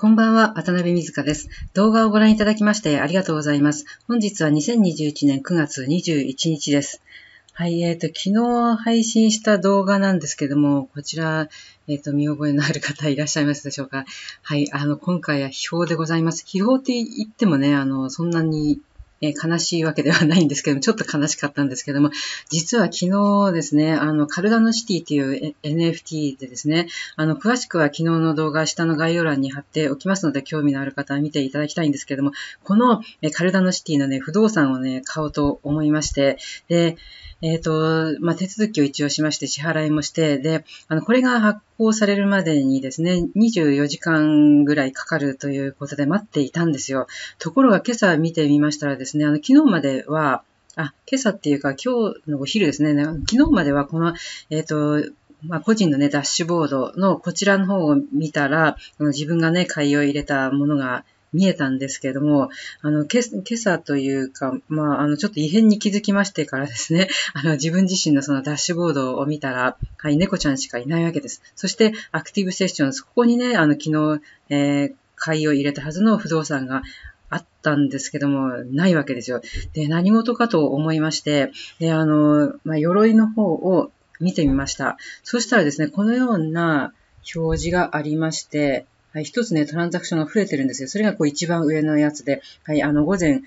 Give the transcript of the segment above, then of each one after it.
こんばんは、渡辺水香です。動画をご覧いただきましてありがとうございます。本日は2021年9月21日です。はい、えっ、ー、と、昨日配信した動画なんですけども、こちら、えっ、ー、と、見覚えのある方いらっしゃいますでしょうか。はい、あの、今回は秘宝でございます。秘宝って言ってもね、あの、そんなにえー、悲しいわけではないんですけども、ちょっと悲しかったんですけども、実は昨日ですね、あの、カルダノシティという NFT でですね、あの、詳しくは昨日の動画下の概要欄に貼っておきますので、興味のある方は見ていただきたいんですけども、この、えカルダノシティのね、不動産をね、買おうと思いまして、で、えっ、ー、と、まあ、手続きを一応しまして、支払いもして、で、あの、これが発行されるまでにですね、24時間ぐらいかかるということで待っていたんですよ。ところが今朝見てみましたらですねですね、あの、昨日までは、あ、今朝っていうか今日のお昼ですね、昨日まではこの、えっ、ー、と、まあ、個人のね、ダッシュボードのこちらの方を見たら、あの自分がね、買いを入れたものが見えたんですけども、あの、け今朝というか、まあ、あの、ちょっと異変に気づきましてからですね、あの、自分自身のそのダッシュボードを見たら、はい、猫ちゃんしかいないわけです。そして、アクティブセッションズ、ここにね、あの、昨日、えー、買いを入れたはずの不動産が、あったんですけども、ないわけですよ。で、何事かと思いまして、で、あの、まあ、鎧の方を見てみました。そしたらですね、このような表示がありまして、はい、一つね、トランザクションが増えてるんですよ。それがこう一番上のやつで、はい、あの、午前10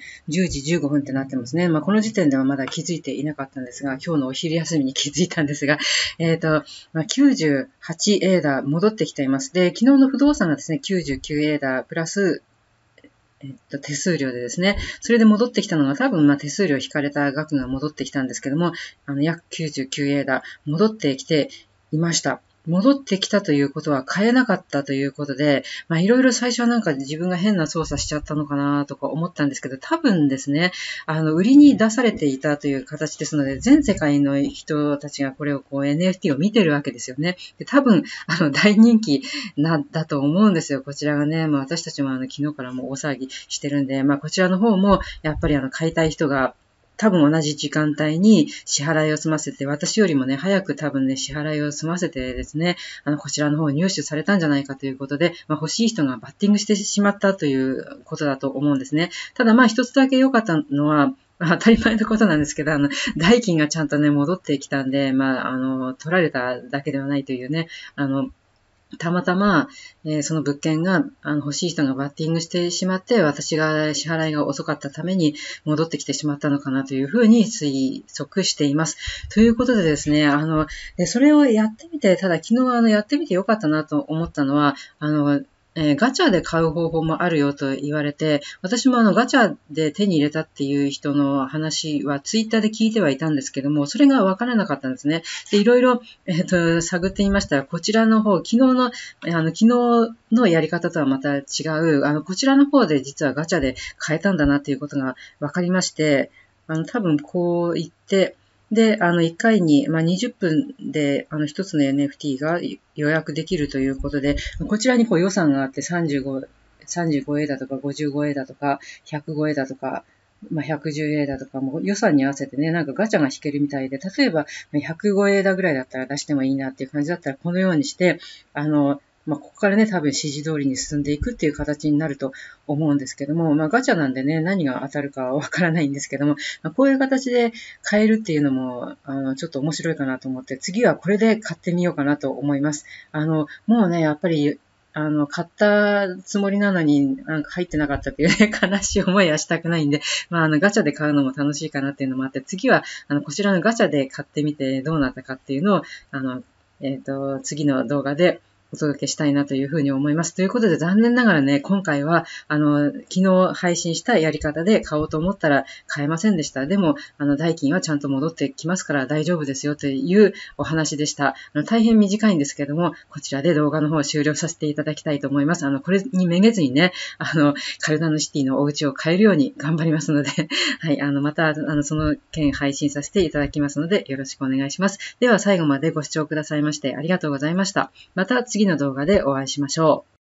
時15分ってなってますね。まあ、この時点ではまだ気づいていなかったんですが、今日のお昼休みに気づいたんですが、えっ、ー、と、まあ、98エーダー戻ってきています。で、昨日の不動産がですね、99エーダープラスえっと、手数料でですね、それで戻ってきたのが多分、まあ、手数料引かれた額が戻ってきたんですけども、あの、約 99A だ、戻ってきていました。戻ってきたということは変えなかったということで、まあいろいろ最初はなんか自分が変な操作しちゃったのかなとか思ったんですけど、多分ですね、あの、売りに出されていたという形ですので、全世界の人たちがこれをこう NFT を見てるわけですよね。で多分、あの、大人気なんだと思うんですよ。こちらがね、まあ私たちもあの、昨日からもう大騒ぎしてるんで、まあこちらの方も、やっぱりあの、買いたい人が多分同じ時間帯に支払いを済ませて、私よりもね、早く多分ね、支払いを済ませてですね、あの、こちらの方入手されたんじゃないかということで、まあ、欲しい人がバッティングしてしまったということだと思うんですね。ただまあ一つだけ良かったのは、当たり前のことなんですけど、あの、代金がちゃんとね、戻ってきたんで、まあ、あの、取られただけではないというね、あの、たまたま、えー、その物件があの欲しい人がバッティングしてしまって、私が支払いが遅かったために戻ってきてしまったのかなというふうに推測しています。ということでですね、あの、でそれをやってみて、ただ昨日あのやってみてよかったなと思ったのは、あの、えー、ガチャで買う方法もあるよと言われて、私もあのガチャで手に入れたっていう人の話はツイッターで聞いてはいたんですけども、それがわからなかったんですね。で、いろいろ、えっ、ー、と、探ってみましたら、こちらの方、昨日の、あの、昨日のやり方とはまた違う、あの、こちらの方で実はガチャで買えたんだなっていうことが分かりまして、あの、多分こう言って、で、あの、1回に、まあ、20分で、あの、1つの NFT が予約できるということで、こちらにこう予算があって35、35A だとか 55A だとか 105A だとか、まあ、110A だとかも予算に合わせてね、なんかガチャが引けるみたいで、例えば 105A だぐらいだったら出してもいいなっていう感じだったら、このようにして、あの、まあ、ここからね、多分指示通りに進んでいくっていう形になると思うんですけども、まあ、ガチャなんでね、何が当たるかわからないんですけども、まあ、こういう形で買えるっていうのも、あの、ちょっと面白いかなと思って、次はこれで買ってみようかなと思います。あの、もうね、やっぱり、あの、買ったつもりなのに、なんか入ってなかったっていうね、悲しい思いはしたくないんで、まあ、あの、ガチャで買うのも楽しいかなっていうのもあって、次は、あの、こちらのガチャで買ってみてどうなったかっていうのを、あの、えっ、ー、と、次の動画で、お届けしたいなというふうに思います。ということで残念ながらね、今回は、あの、昨日配信したやり方で買おうと思ったら買えませんでした。でも、あの、代金はちゃんと戻ってきますから大丈夫ですよというお話でした。あの大変短いんですけども、こちらで動画の方を終了させていただきたいと思います。あの、これにめげずにね、あの、カルダノシティのお家を買えるように頑張りますので はい、あの、また、あの、その件配信させていただきますので、よろしくお願いします。では、最後までご視聴くださいましてありがとうございました。また次次の動画でお会いしましょう。